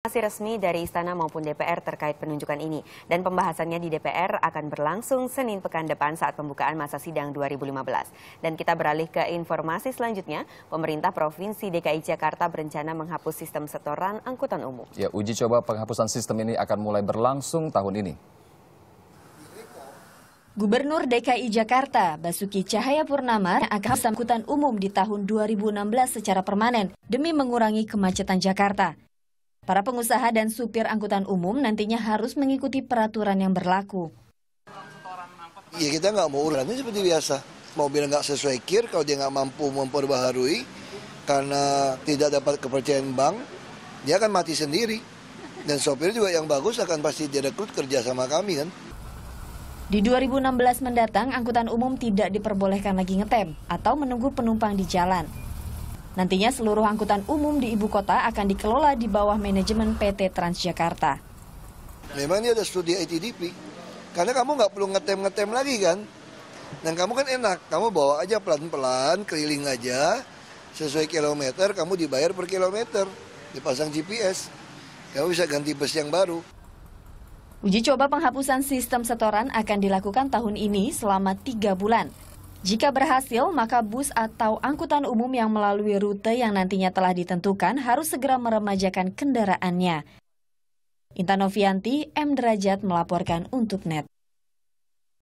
Masih resmi dari Istana maupun DPR terkait penunjukan ini. Dan pembahasannya di DPR akan berlangsung Senin pekan depan saat pembukaan masa sidang 2015. Dan kita beralih ke informasi selanjutnya. Pemerintah Provinsi DKI Jakarta berencana menghapus sistem setoran angkutan umum. Ya, uji coba penghapusan sistem ini akan mulai berlangsung tahun ini. Gubernur DKI Jakarta Basuki Cahaya Purnama akan angkutan umum di tahun 2016 secara permanen demi mengurangi kemacetan Jakarta. Para pengusaha dan supir angkutan umum nantinya harus mengikuti peraturan yang berlaku. Ya kita nggak mau ulangnya seperti biasa. Mobil nggak sesuai kir kalau dia nggak mampu memperbaharui karena tidak dapat kepercayaan bank, dia akan mati sendiri. Dan sopir juga yang bagus akan pasti direkrut kerja sama kami kan. Di 2016 mendatang, angkutan umum tidak diperbolehkan lagi ngetem atau menunggu penumpang di jalan. Nantinya seluruh angkutan umum di ibu kota akan dikelola di bawah manajemen PT Transjakarta. Memang ini ada studi ITDP, karena kamu nggak perlu ngetem-ngetem lagi kan. Dan kamu kan enak, kamu bawa aja pelan-pelan, keliling aja, sesuai kilometer, kamu dibayar per kilometer, dipasang GPS, kamu bisa ganti bus yang baru. Uji coba penghapusan sistem setoran akan dilakukan tahun ini selama tiga bulan. Jika berhasil, maka bus atau angkutan umum yang melalui rute yang nantinya telah ditentukan harus segera meremajakan kendaraannya. Intan M. Derajat melaporkan untuk NET.